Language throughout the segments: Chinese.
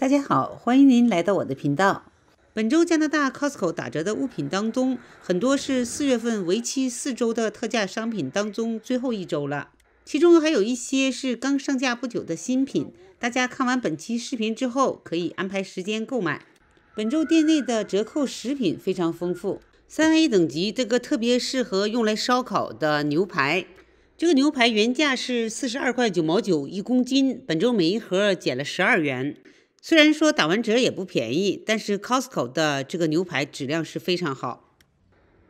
大家好，欢迎您来到我的频道。本周加拿大 Costco 打折的物品当中，很多是四月份为期四周的特价商品当中最后一周了。其中还有一些是刚上架不久的新品，大家看完本期视频之后，可以安排时间购买。本周店内的折扣食品非常丰富，三 A 等级这个特别适合用来烧烤的牛排，这个牛排原价是四十二块九毛九一公斤，本周每一盒减了十二元。虽然说打完折也不便宜，但是 Costco 的这个牛排质量是非常好。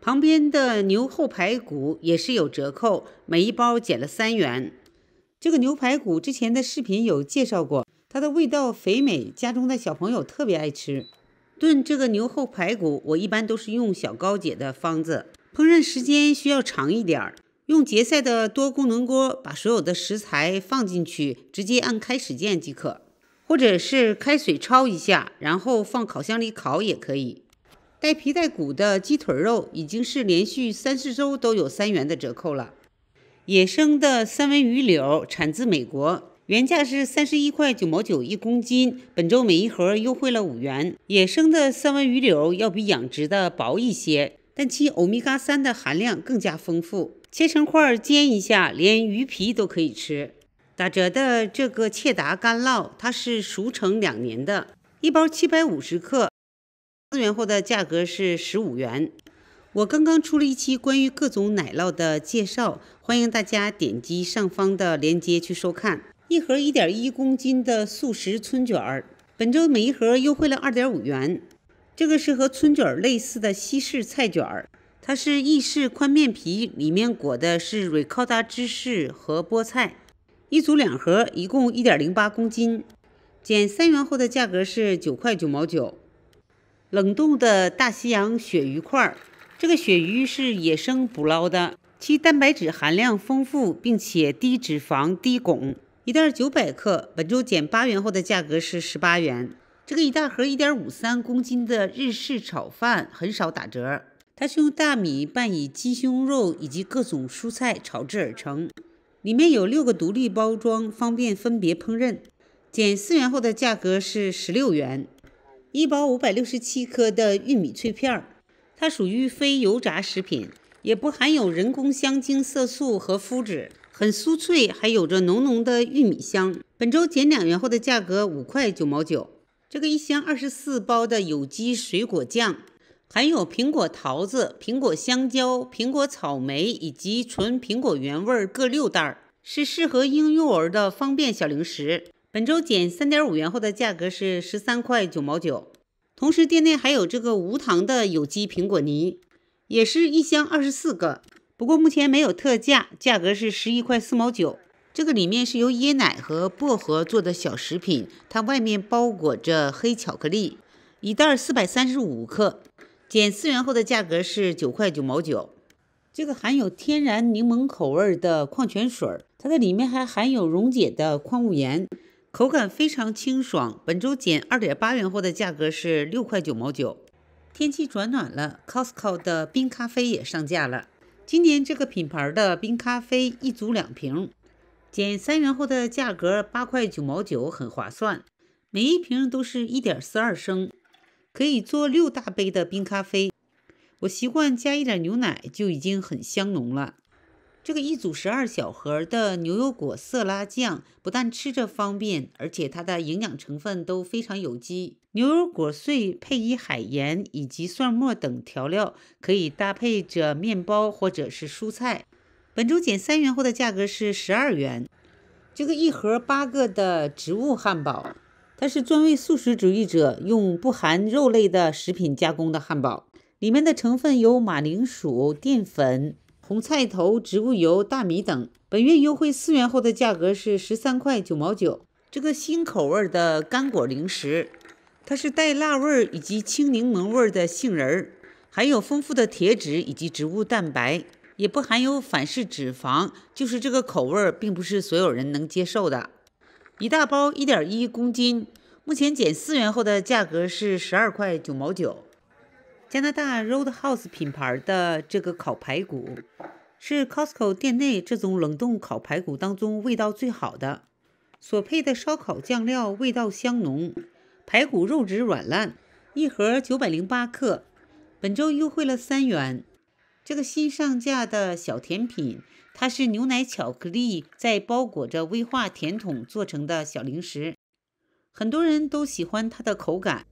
旁边的牛后排骨也是有折扣，每一包减了三元。这个牛排骨之前的视频有介绍过，它的味道肥美，家中的小朋友特别爱吃。炖这个牛后排骨，我一般都是用小高姐的方子，烹饪时间需要长一点。用杰赛的多功能锅，把所有的食材放进去，直接按开始键即可。或者是开水焯一下，然后放烤箱里烤也可以。带皮带骨的鸡腿肉已经是连续三四周都有三元的折扣了。野生的三文鱼柳产自美国，原价是三十一块九毛九一公斤，本周每一盒优惠了五元。野生的三文鱼柳要比养殖的薄一些，但其欧米伽三的含量更加丰富。切成块煎一下，连鱼皮都可以吃。打折的这个切达干酪，它是熟成两年的，一包七百五十克，四元货的价格是十五元。我刚刚出了一期关于各种奶酪的介绍，欢迎大家点击上方的链接去收看。一盒一点一公斤的素食春卷儿，本周每一盒优惠了二点五元。这个是和春卷儿类似的西式菜卷儿，它是意式宽面皮，里面裹的是 ricotta 芝士和菠菜。一组两盒，一共一点零八公斤，减三元后的价格是九块九毛九。冷冻的大西洋鳕鱼块，这个鳕鱼是野生捕捞的，其蛋白质含量丰富，并且低脂肪、低汞。一袋九百克，本周减八元后的价格是十八元。这个一大盒一点五三公斤的日式炒饭很少打折，它是用大米拌以鸡胸肉以及各种蔬菜炒制而成。里面有六个独立包装，方便分别烹饪。减四元后的价格是十六元，一包五百六十七克的玉米脆片儿，它属于非油炸食品，也不含有人工香精、色素和麸质，很酥脆，还有着浓浓的玉米香。本周减两元后的价格五块九毛九。这个一箱二十四包的有机水果酱。含有苹果、桃子、苹果、香蕉、苹果、草莓以及纯苹果原味各六袋，是适合婴幼儿的方便小零食。本周减三点五元后的价格是十三块九毛九。同时，店内还有这个无糖的有机苹果泥，也是一箱二十四个，不过目前没有特价，价格是十一块四毛九。这个里面是由椰奶和薄荷做的小食品，它外面包裹着黑巧克力，一袋四百三十五克。减四元后的价格是九块九毛九。这个含有天然柠檬口味的矿泉水，它的里面还含有溶解的矿物盐，口感非常清爽。本周减二点八元后的价格是六块九毛九。天气转暖了，Costco 的冰咖啡也上架了。今年这个品牌的冰咖啡一组两瓶，减三元后的价格八块九毛九，很划算。每一瓶都是一点四二升。可以做六大杯的冰咖啡，我习惯加一点牛奶就已经很香浓了。这个一组十二小盒的牛油果色拉酱，不但吃着方便，而且它的营养成分都非常有机。牛油果碎配以海盐以及蒜末等调料，可以搭配着面包或者是蔬菜。本周减三元后的价格是十二元。这个一盒八个的植物汉堡。它是专为素食主义者用不含肉类的食品加工的汉堡，里面的成分有马铃薯淀粉、红菜头、植物油、大米等。本月优惠四元后的价格是十三块九毛九。这个新口味的干果零食，它是带辣味以及青柠檬味的杏仁，含有丰富的铁质以及植物蛋白，也不含有反式脂肪。就是这个口味，并不是所有人能接受的。一大包一点一公斤，目前减四元后的价格是十二块九毛九。加拿大 Roadhouse 品牌的这个烤排骨，是 Costco 店内这种冷冻烤排骨当中味道最好的，所配的烧烤酱料味道香浓，排骨肉质软烂，一盒九百零八克，本周优惠了三元。这个新上架的小甜品，它是牛奶巧克力在包裹着威化甜筒做成的小零食，很多人都喜欢它的口感。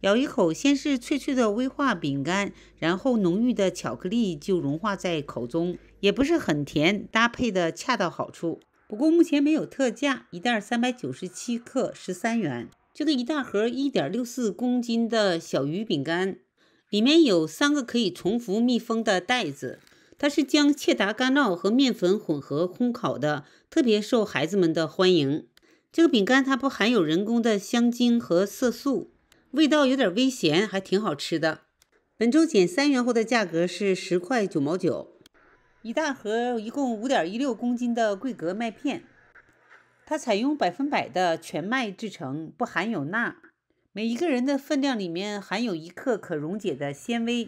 咬一口，先是脆脆的威化饼干，然后浓郁的巧克力就融化在口中，也不是很甜，搭配的恰到好处。不过目前没有特价，一袋三百九十七克十三元，这个一大盒一点六四公斤的小鱼饼干。里面有三个可以重复密封的袋子，它是将切达干酪和面粉混合烘烤的，特别受孩子们的欢迎。这个饼干它不含有人工的香精和色素，味道有点微咸，还挺好吃的。本周减三元后的价格是十块九毛九，一大盒一共五点一六公斤的桂格麦片，它采用百分百的全麦制成，不含有钠。每一个人的分量里面含有一克可溶解的纤维，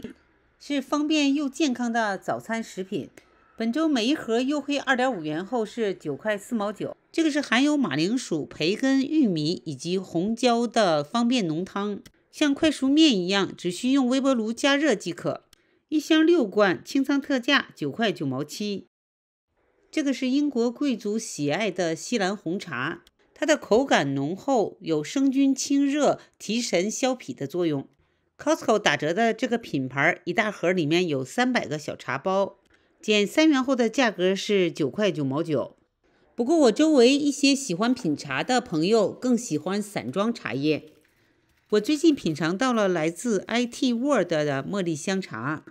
是方便又健康的早餐食品。本周每一盒优惠二点五元后是九块四毛九。这个是含有马铃薯、培根、玉米以及红椒的方便浓汤，像快熟面一样，只需用微波炉加热即可。一箱六罐清仓特价九块九毛七。这个是英国贵族喜爱的西兰红茶。它的口感浓厚，有生菌清热、提神消疲的作用。Costco 打折的这个品牌，一大盒里面有三百个小茶包，减三元后的价格是九块九毛九。不过我周围一些喜欢品茶的朋友更喜欢散装茶叶。我最近品尝到了来自 IT World 的茉莉香茶，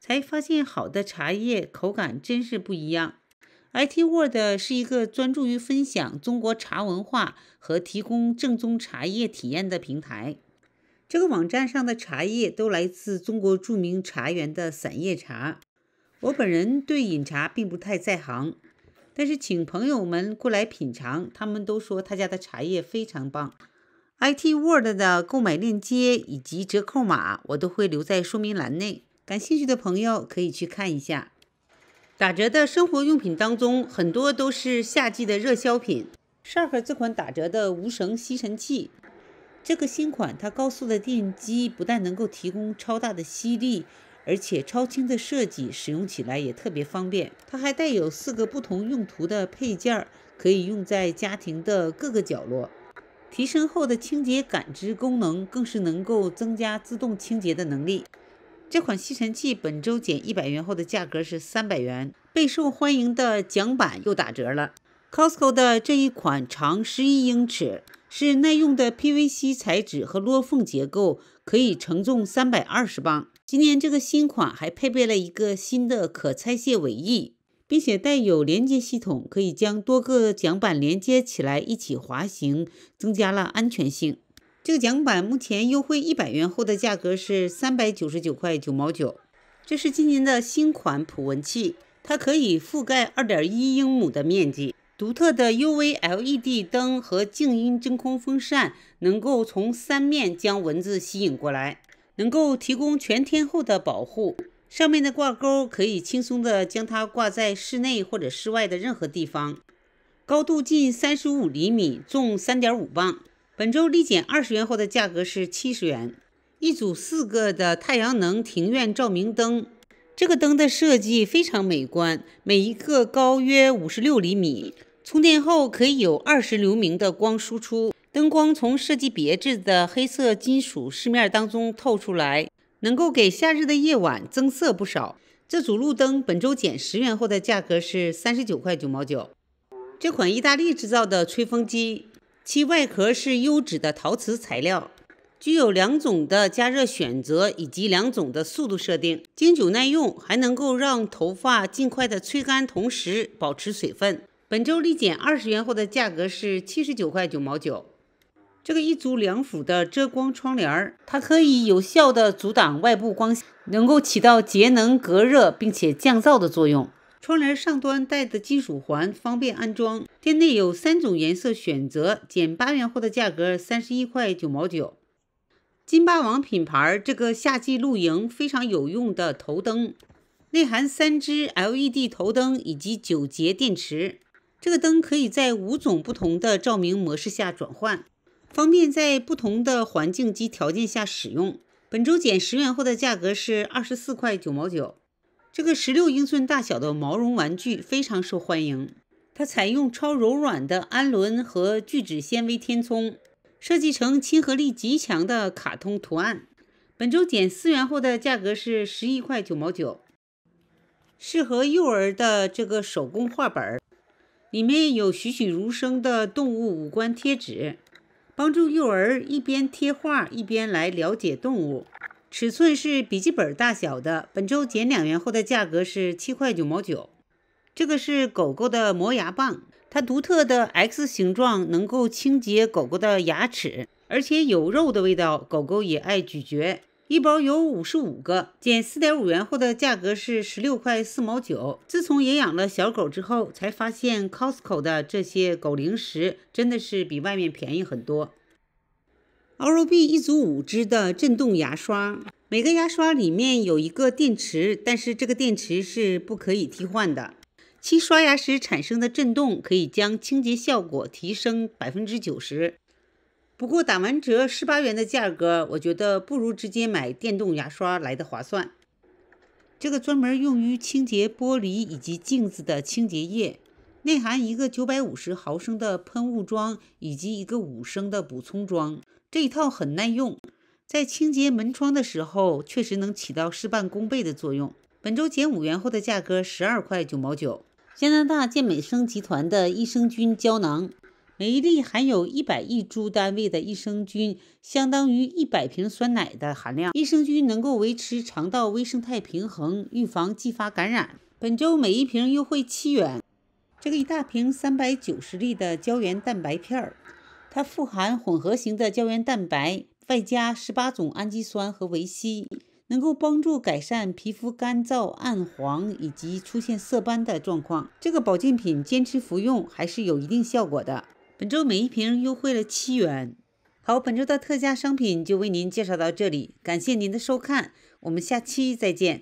才发现好的茶叶口感真是不一样。iT World 是一个专注于分享中国茶文化和提供正宗茶叶体验的平台。这个网站上的茶叶都来自中国著名茶园的散叶茶。我本人对饮茶并不太在行，但是请朋友们过来品尝，他们都说他家的茶叶非常棒。iT World 的购买链接以及折扣码，我都会留在说明栏内，感兴趣的朋友可以去看一下。打折的生活用品当中，很多都是夏季的热销品。Shark 这款打折的无绳吸尘器，这个新款它高速的电机不但能够提供超大的吸力，而且超轻的设计使用起来也特别方便。它还带有四个不同用途的配件，可以用在家庭的各个角落。提升后的清洁感知功能更是能够增加自动清洁的能力。这款吸尘器本周减一百元后的价格是三百元。备受欢迎的桨板又打折了。Costco 的这一款长十一英尺，是耐用的 PVC 材质和落缝结构，可以承重三百二十磅。今年这个新款还配备了一个新的可拆卸尾翼，并且带有连接系统，可以将多个桨板连接起来一起滑行，增加了安全性。这个奖板目前优惠一百元后的价格是三百九十九块九毛九，这是今年的新款捕蚊器，它可以覆盖二点一英亩的面积，独特的 UV LED 灯和静音真空风扇能够从三面将蚊子吸引过来，能够提供全天候的保护。上面的挂钩可以轻松地将它挂在室内或者室外的任何地方，高度近三十五厘米，重三点五磅。本周立减二十元后的价格是七十元，一组四个的太阳能庭院照明灯，这个灯的设计非常美观，每一个高约五十六厘米，充电后可以有二十流明的光输出，灯光从设计别致的黑色金属饰面当中透出来，能够给夏日的夜晚增色不少。这组路灯本周减十元后的价格是三十九块九毛九，这款意大利制造的吹风机。其外壳是优质的陶瓷材料，具有两种的加热选择以及两种的速度设定，经久耐用，还能够让头发尽快的吹干，同时保持水分。本周立减二十元后的价格是七十九块九毛九。这个一组两幅的遮光窗帘，它可以有效的阻挡外部光线，能够起到节能、隔热并且降噪的作用。窗帘上端带的金属环方便安装，店内有三种颜色选择，减八元后的价格三十一块九毛九。金霸王品牌这个夏季露营非常有用的头灯，内含三只 LED 头灯以及九节电池，这个灯可以在五种不同的照明模式下转换，方便在不同的环境及条件下使用。本周减十元后的价格是二十四块九毛九。这个十六英寸大小的毛绒玩具非常受欢迎，它采用超柔软的氨纶和聚酯纤维填充，设计成亲和力极强的卡通图案。本周减四元后的价格是十一块九毛九。适合幼儿的这个手工画本，里面有栩栩如生的动物五官贴纸，帮助幼儿一边贴画一边来了解动物。尺寸是笔记本大小的，本周减两元后的价格是七块九毛九。这个是狗狗的磨牙棒，它独特的 X 形状能够清洁狗狗的牙齿，而且有肉的味道，狗狗也爱咀嚼。一包有五十五个，减四点五元后的价格是十六块四毛九。自从也养了小狗之后，才发现 Costco 的这些狗零食真的是比外面便宜很多。O B 一组五支的震动牙刷，每个牙刷里面有一个电池，但是这个电池是不可以替换的。其刷牙时产生的震动可以将清洁效果提升百分之九十。不过打完折十八元的价格，我觉得不如直接买电动牙刷来的划算。这个专门用于清洁玻璃以及镜子的清洁液，内含一个九百五十毫升的喷雾装以及一个五升的补充装。这一套很耐用，在清洁门窗的时候确实能起到事半功倍的作用。本周减五元后的价格十二块九毛九。加拿大健美生集团的益生菌胶囊，每一粒含有一百亿株单位的益生菌，相当于一百瓶酸奶的含量。益生菌能够维持肠道微生态平衡，预防继发感染。本周每一瓶优惠七元。这个一大瓶三百九十粒的胶原蛋白片儿。它富含混合型的胶原蛋白，外加十八种氨基酸和维 C，能够帮助改善皮肤干燥、暗黄以及出现色斑的状况。这个保健品坚持服用还是有一定效果的。本周每一瓶优惠了七元。好，本周的特价商品就为您介绍到这里，感谢您的收看，我们下期再见。